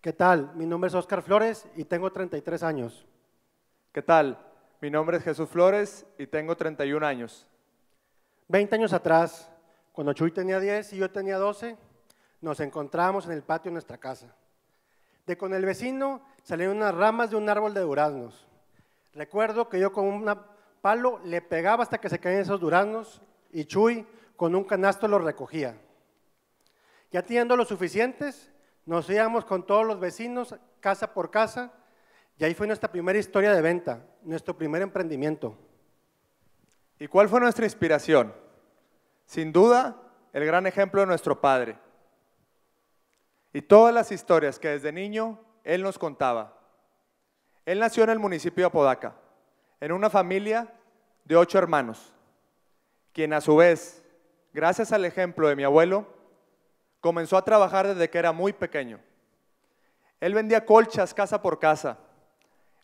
¿Qué tal? Mi nombre es Óscar Flores y tengo 33 años. ¿Qué tal? Mi nombre es Jesús Flores y tengo 31 años. Veinte años atrás, cuando Chuy tenía 10 y yo tenía 12, nos encontrábamos en el patio de nuestra casa. De con el vecino salían unas ramas de un árbol de duraznos. Recuerdo que yo con un palo le pegaba hasta que se caían esos duraznos y Chuy con un canasto los recogía. Ya teniendo los suficientes, nos íbamos con todos los vecinos, casa por casa, y ahí fue nuestra primera historia de venta, nuestro primer emprendimiento. ¿Y cuál fue nuestra inspiración? Sin duda, el gran ejemplo de nuestro padre. Y todas las historias que desde niño él nos contaba. Él nació en el municipio de Apodaca, en una familia de ocho hermanos, quien a su vez, gracias al ejemplo de mi abuelo, Comenzó a trabajar desde que era muy pequeño. Él vendía colchas casa por casa.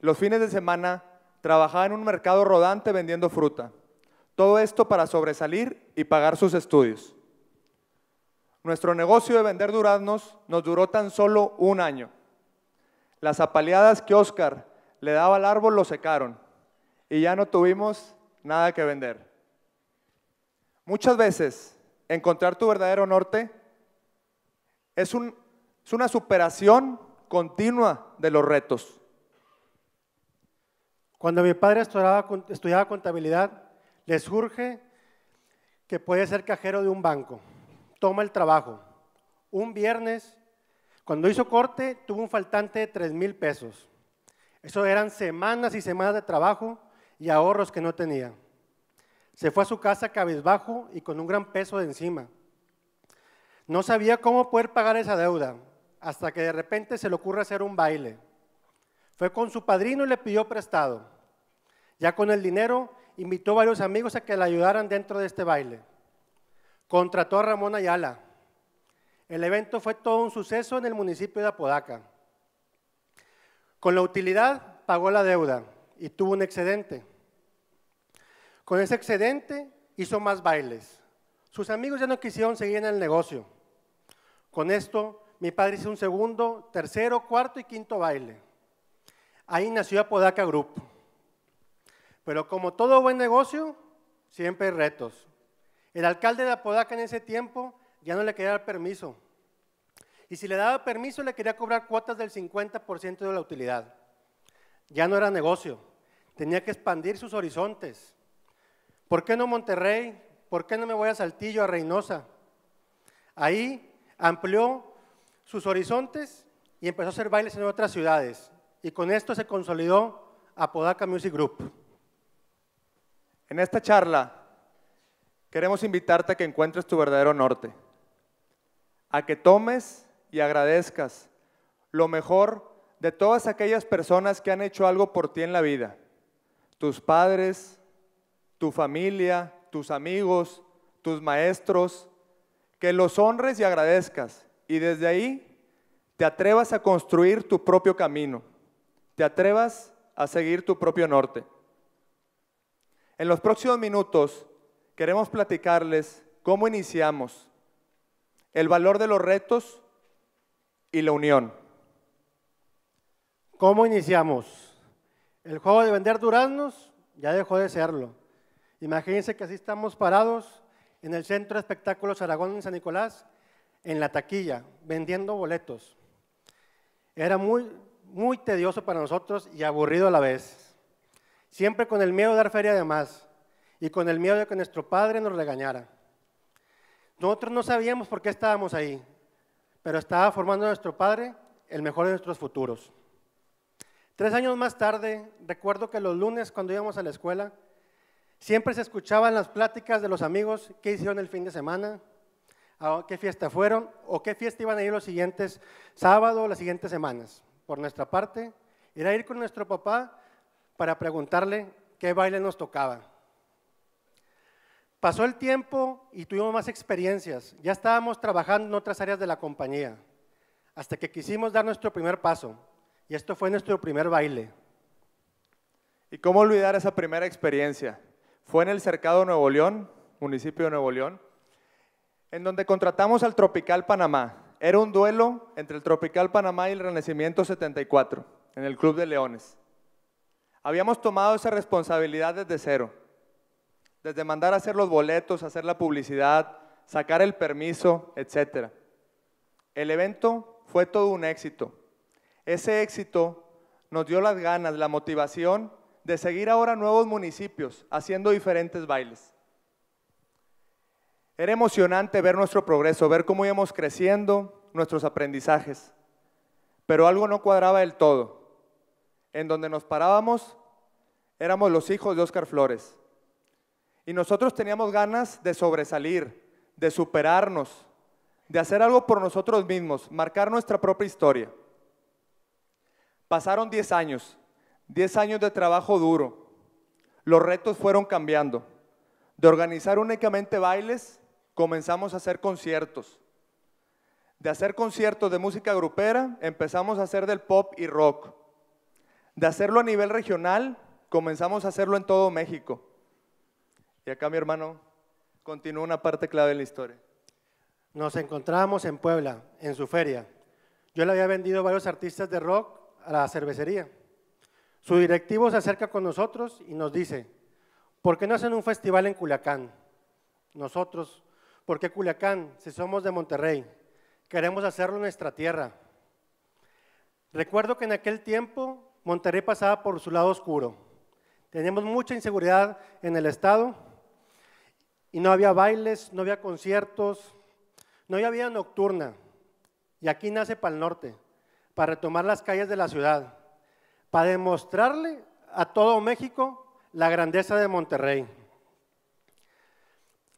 Los fines de semana trabajaba en un mercado rodante vendiendo fruta. Todo esto para sobresalir y pagar sus estudios. Nuestro negocio de vender duraznos nos duró tan solo un año. Las apaleadas que Oscar le daba al árbol lo secaron y ya no tuvimos nada que vender. Muchas veces encontrar tu verdadero norte es, una superación continua de los retos. Cuando mi padre estudiaba, estudiaba contabilidad, le surge que puede ser cajero de un banco. Toma el trabajo. Un viernes, cuando hizo corte, tuvo un faltante de 3 mil pesos. Eso eran semanas y semanas de trabajo y ahorros que no tenía. Se fue a su casa cabizbajo y con un gran peso de encima. No sabía cómo poder pagar esa deuda, hasta que de repente se le ocurre hacer un baile. Fue con su padrino y le pidió prestado. Ya con el dinero, invitó a varios amigos a que le ayudaran dentro de este baile. Contrató a Ramón Ayala. El evento fue todo un suceso en el municipio de Apodaca. Con la utilidad pagó la deuda y tuvo un excedente. Con ese excedente hizo más bailes. Sus amigos ya no quisieron seguir en el negocio. Con esto, mi padre hizo un segundo, tercero, cuarto y quinto baile. Ahí nació Apodaca Group. Pero como todo buen negocio, siempre hay retos. El alcalde de Apodaca en ese tiempo ya no le quería dar permiso. Y si le daba permiso, le quería cobrar cuotas del 50% de la utilidad. Ya no era negocio. Tenía que expandir sus horizontes. ¿Por qué no Monterrey? ¿Por qué no me voy a Saltillo, a Reynosa? Ahí Amplió sus horizontes y empezó a hacer bailes en otras ciudades. Y con esto se consolidó Apodaca Music Group. En esta charla queremos invitarte a que encuentres tu verdadero norte, a que tomes y agradezcas lo mejor de todas aquellas personas que han hecho algo por ti en la vida, tus padres, tu familia, tus amigos, tus maestros, que los honres y agradezcas y desde ahí te atrevas a construir tu propio camino, te atrevas a seguir tu propio norte. En los próximos minutos queremos platicarles cómo iniciamos, el valor de los retos y la unión. ¿Cómo iniciamos? El juego de vender duraznos ya dejó de serlo. Imagínense que así estamos parados en el Centro de Espectáculos Aragón en San Nicolás, en la taquilla, vendiendo boletos. Era muy, muy tedioso para nosotros y aburrido a la vez. Siempre con el miedo de dar feria de más y con el miedo de que nuestro padre nos regañara. Nosotros no sabíamos por qué estábamos ahí, pero estaba formando a nuestro padre el mejor de nuestros futuros. Tres años más tarde, recuerdo que los lunes cuando íbamos a la escuela, Siempre se escuchaban las pláticas de los amigos, qué hicieron el fin de semana, a ah, qué fiesta fueron o qué fiesta iban a ir los siguientes sábados o las siguientes semanas. Por nuestra parte, era ir con nuestro papá para preguntarle qué baile nos tocaba. Pasó el tiempo y tuvimos más experiencias. Ya estábamos trabajando en otras áreas de la compañía, hasta que quisimos dar nuestro primer paso. Y esto fue nuestro primer baile. ¿Y cómo olvidar esa primera experiencia? Fue en el Cercado Nuevo León, municipio de Nuevo León, en donde contratamos al Tropical Panamá. Era un duelo entre el Tropical Panamá y el Renacimiento 74, en el Club de Leones. Habíamos tomado esa responsabilidad desde cero, desde mandar a hacer los boletos, hacer la publicidad, sacar el permiso, etc. El evento fue todo un éxito. Ese éxito nos dio las ganas, la motivación de seguir ahora nuevos municipios haciendo diferentes bailes. Era emocionante ver nuestro progreso, ver cómo íbamos creciendo, nuestros aprendizajes. Pero algo no cuadraba del todo. En donde nos parábamos éramos los hijos de Óscar Flores. Y nosotros teníamos ganas de sobresalir, de superarnos, de hacer algo por nosotros mismos, marcar nuestra propia historia. Pasaron 10 años Diez años de trabajo duro. Los retos fueron cambiando. De organizar únicamente bailes, comenzamos a hacer conciertos. De hacer conciertos de música grupera, empezamos a hacer del pop y rock. De hacerlo a nivel regional, comenzamos a hacerlo en todo México. Y acá mi hermano continúa una parte clave de la historia. Nos encontrábamos en Puebla, en su feria. Yo le había vendido varios artistas de rock a la cervecería. Su directivo se acerca con nosotros y nos dice, ¿por qué no hacen un festival en Culiacán? Nosotros, ¿por qué Culiacán? Si somos de Monterrey, queremos hacerlo en nuestra tierra. Recuerdo que en aquel tiempo Monterrey pasaba por su lado oscuro. Teníamos mucha inseguridad en el estado y no había bailes, no había conciertos, no había vida nocturna. Y aquí nace el Norte, para retomar las calles de la ciudad para demostrarle a todo México la grandeza de Monterrey.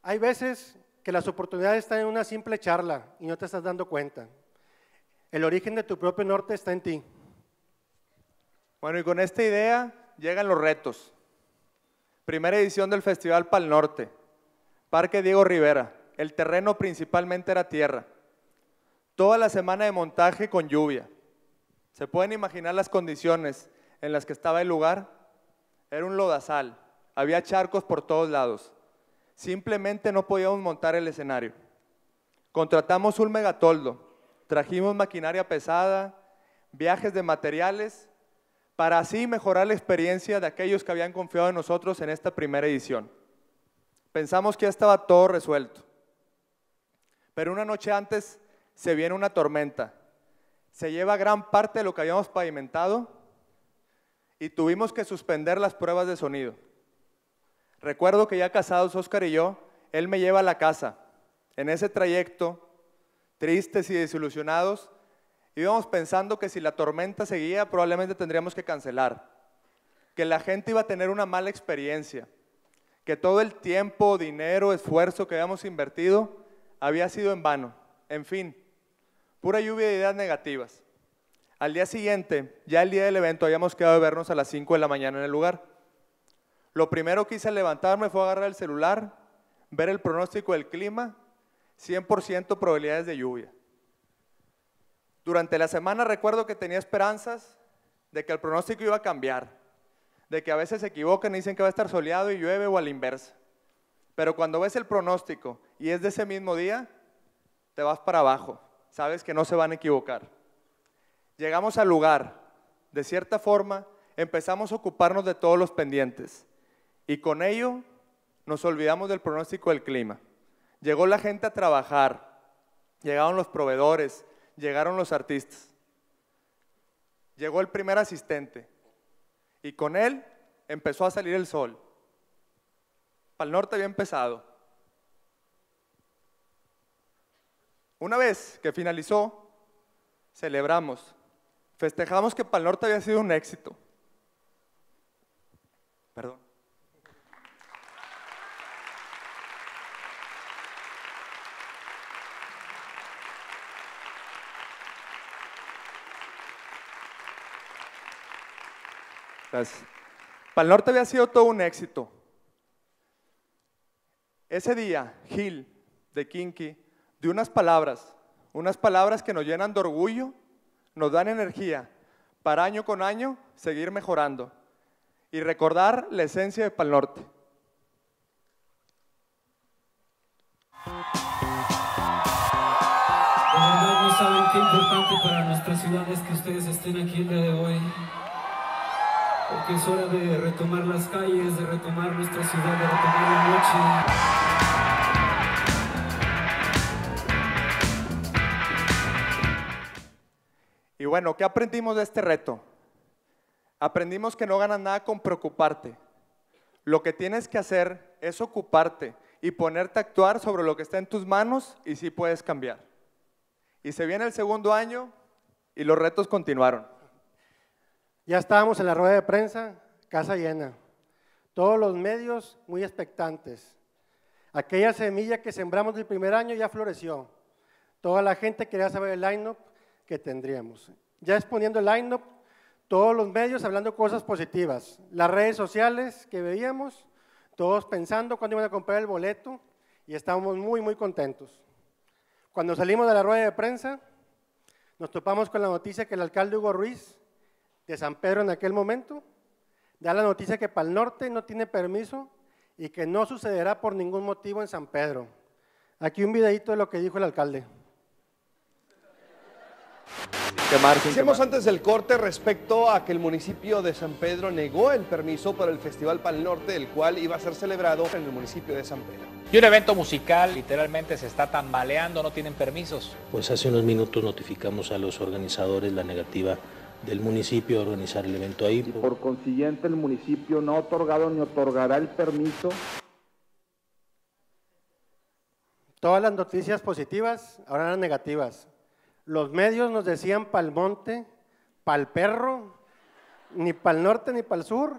Hay veces que las oportunidades están en una simple charla y no te estás dando cuenta. El origen de tu propio norte está en ti. Bueno, y con esta idea llegan los retos. Primera edición del Festival Pal Norte, Parque Diego Rivera. El terreno principalmente era tierra. Toda la semana de montaje con lluvia. ¿Se pueden imaginar las condiciones en las que estaba el lugar? Era un lodazal, había charcos por todos lados. Simplemente no podíamos montar el escenario. Contratamos un megatoldo, trajimos maquinaria pesada, viajes de materiales, para así mejorar la experiencia de aquellos que habían confiado en nosotros en esta primera edición. Pensamos que ya estaba todo resuelto. Pero una noche antes se viene una tormenta se lleva gran parte de lo que habíamos pavimentado y tuvimos que suspender las pruebas de sonido. Recuerdo que ya casados Oscar y yo, él me lleva a la casa. En ese trayecto, tristes y desilusionados, íbamos pensando que si la tormenta seguía probablemente tendríamos que cancelar, que la gente iba a tener una mala experiencia, que todo el tiempo, dinero, esfuerzo que habíamos invertido había sido en vano. En fin, Pura lluvia de ideas negativas. Al día siguiente, ya el día del evento, habíamos quedado de vernos a las 5 de la mañana en el lugar. Lo primero que hice al levantarme fue agarrar el celular, ver el pronóstico del clima, 100% probabilidades de lluvia. Durante la semana recuerdo que tenía esperanzas de que el pronóstico iba a cambiar, de que a veces se equivocan y dicen que va a estar soleado y llueve o a la inversa. Pero cuando ves el pronóstico y es de ese mismo día, te vas para abajo sabes que no se van a equivocar. Llegamos al lugar, de cierta forma, empezamos a ocuparnos de todos los pendientes y con ello nos olvidamos del pronóstico del clima. Llegó la gente a trabajar, llegaron los proveedores, llegaron los artistas, llegó el primer asistente y con él empezó a salir el sol. Para el norte había empezado, Una vez que finalizó, celebramos, festejamos que Pal Norte había sido un éxito. Perdón. Gracias. Pal Norte había sido todo un éxito. Ese día, Gil de Kinky de unas palabras, unas palabras que nos llenan de orgullo, nos dan energía para año con año seguir mejorando y recordar la esencia de Pal Norte. No saben qué importante para nuestra ciudad es que ustedes estén aquí el día de hoy, porque es hora de retomar las calles, de retomar nuestra ciudad, de retomar la noche. bueno, ¿qué aprendimos de este reto? Aprendimos que no ganas nada con preocuparte. Lo que tienes que hacer es ocuparte y ponerte a actuar sobre lo que está en tus manos y sí puedes cambiar. Y se viene el segundo año y los retos continuaron. Ya estábamos en la rueda de prensa, casa llena. Todos los medios muy expectantes. Aquella semilla que sembramos el primer año ya floreció. Toda la gente quería saber el line-up que tendríamos. Ya exponiendo el line-up, todos los medios hablando cosas positivas, las redes sociales que veíamos, todos pensando cuándo iban a comprar el boleto y estábamos muy, muy contentos. Cuando salimos de la rueda de prensa, nos topamos con la noticia que el alcalde Hugo Ruiz, de San Pedro en aquel momento, da la noticia que para el norte no tiene permiso y que no sucederá por ningún motivo en San Pedro. Aquí un videito de lo que dijo el alcalde. Qué Hicimos antes del corte respecto a que el municipio de San Pedro negó el permiso para el Festival Pal Norte, el cual iba a ser celebrado en el municipio de San Pedro. Y un evento musical literalmente se está tambaleando, no tienen permisos. Pues hace unos minutos notificamos a los organizadores la negativa del municipio a organizar el evento ahí. por consiguiente el municipio no ha otorgado ni otorgará el permiso. Todas las noticias positivas ahora eran negativas. Los medios nos decían pa'l monte, pa'l perro, ni pa'l norte ni pa'l sur,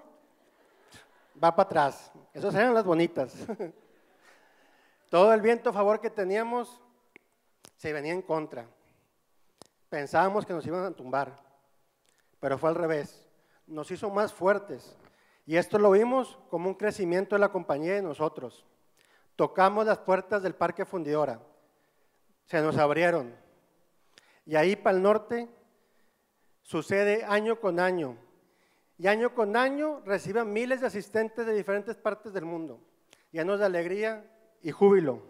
va para atrás. Esas eran las bonitas. Todo el viento a favor que teníamos se venía en contra. Pensábamos que nos iban a tumbar, pero fue al revés. Nos hizo más fuertes. Y esto lo vimos como un crecimiento de la compañía de nosotros. Tocamos las puertas del parque fundidora. Se nos abrieron y ahí para el norte sucede año con año. Y año con año reciben miles de asistentes de diferentes partes del mundo, llenos de alegría y júbilo.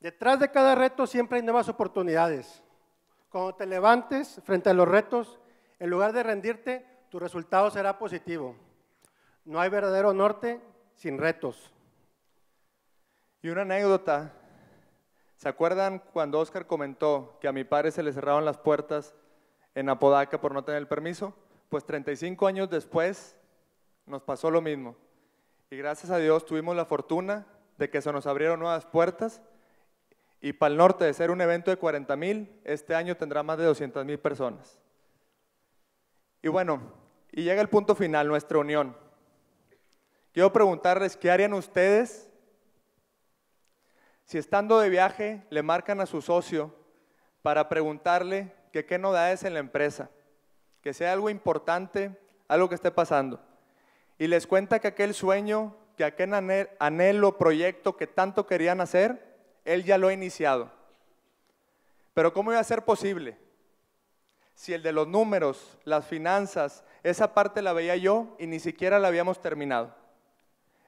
Detrás de cada reto siempre hay nuevas oportunidades. Cuando te levantes frente a los retos, en lugar de rendirte, tu resultado será positivo. No hay verdadero norte sin retos. Y una anécdota ¿Se acuerdan cuando Oscar comentó que a mi padre se le cerraban las puertas en Apodaca por no tener el permiso? Pues 35 años después nos pasó lo mismo. Y gracias a Dios tuvimos la fortuna de que se nos abrieron nuevas puertas. Y para el norte, de ser un evento de 40 mil, este año tendrá más de 200 mil personas. Y bueno, y llega el punto final, nuestra unión. Quiero preguntarles, ¿qué harían ustedes si estando de viaje le marcan a su socio para preguntarle que qué novedades en la empresa, que sea algo importante, algo que esté pasando, y les cuenta que aquel sueño, que aquel anhelo, proyecto que tanto querían hacer, él ya lo ha iniciado. Pero ¿cómo iba a ser posible? Si el de los números, las finanzas, esa parte la veía yo y ni siquiera la habíamos terminado.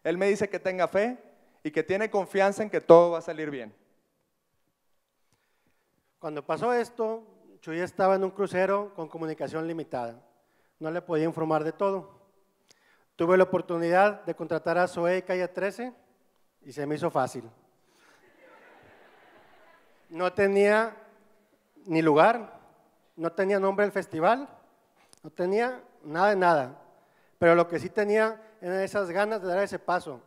Él me dice que tenga fe, y que tiene confianza en que todo va a salir bien. Cuando pasó esto, Chuy estaba en un crucero con comunicación limitada. No le podía informar de todo. Tuve la oportunidad de contratar a Zoe y Calle 13 y se me hizo fácil. No tenía ni lugar, no tenía nombre del festival, no tenía nada de nada. Pero lo que sí tenía eran esas ganas de dar ese paso,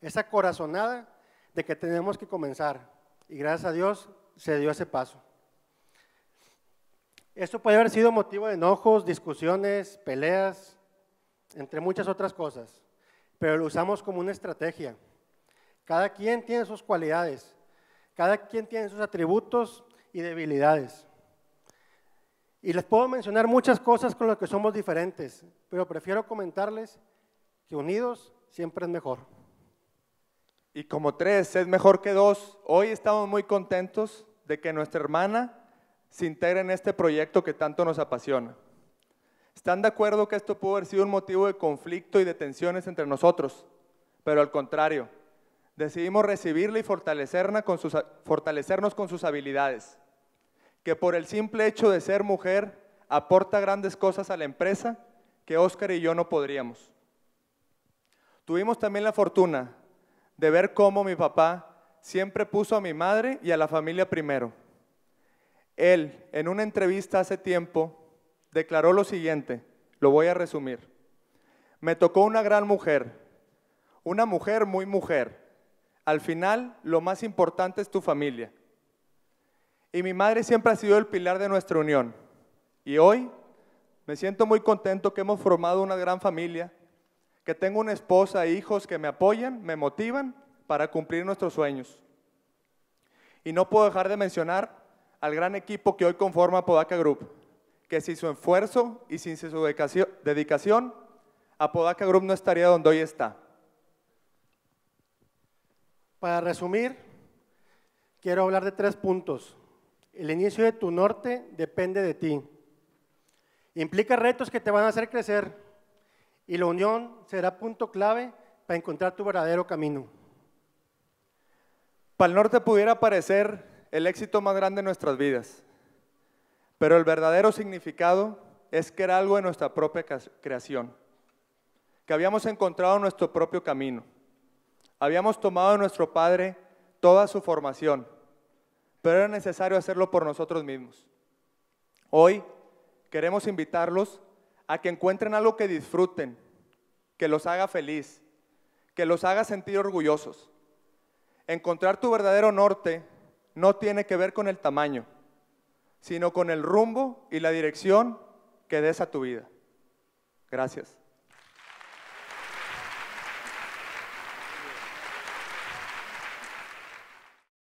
esa corazonada de que tenemos que comenzar. Y gracias a Dios se dio ese paso. Esto puede haber sido motivo de enojos, discusiones, peleas, entre muchas otras cosas, pero lo usamos como una estrategia. Cada quien tiene sus cualidades, cada quien tiene sus atributos y debilidades. Y les puedo mencionar muchas cosas con las que somos diferentes, pero prefiero comentarles que unidos siempre es mejor y como tres es mejor que dos, hoy estamos muy contentos de que nuestra hermana se integre en este proyecto que tanto nos apasiona. ¿Están de acuerdo que esto pudo haber sido un motivo de conflicto y de tensiones entre nosotros? Pero al contrario, decidimos recibirla y fortalecerla con sus, fortalecernos con sus habilidades, que por el simple hecho de ser mujer aporta grandes cosas a la empresa que Oscar y yo no podríamos. Tuvimos también la fortuna de ver cómo mi papá siempre puso a mi madre y a la familia primero. Él, en una entrevista hace tiempo, declaró lo siguiente, lo voy a resumir. Me tocó una gran mujer, una mujer muy mujer. Al final, lo más importante es tu familia. Y mi madre siempre ha sido el pilar de nuestra unión. Y hoy me siento muy contento que hemos formado una gran familia que tengo una esposa e hijos que me apoyan, me motivan para cumplir nuestros sueños. Y no puedo dejar de mencionar al gran equipo que hoy conforma Podaca Group, que sin su esfuerzo y sin su dedicación, Podaca Group no estaría donde hoy está. Para resumir, quiero hablar de tres puntos. El inicio de tu norte depende de ti. Implica retos que te van a hacer crecer y la unión será punto clave para encontrar tu verdadero camino. Para el norte pudiera parecer el éxito más grande de nuestras vidas, pero el verdadero significado es que era algo de nuestra propia creación, que habíamos encontrado nuestro propio camino, habíamos tomado de nuestro Padre toda su formación, pero era necesario hacerlo por nosotros mismos. Hoy queremos invitarlos a que encuentren algo que disfruten, que los haga feliz, que los haga sentir orgullosos. Encontrar tu verdadero norte no tiene que ver con el tamaño, sino con el rumbo y la dirección que des a tu vida. Gracias.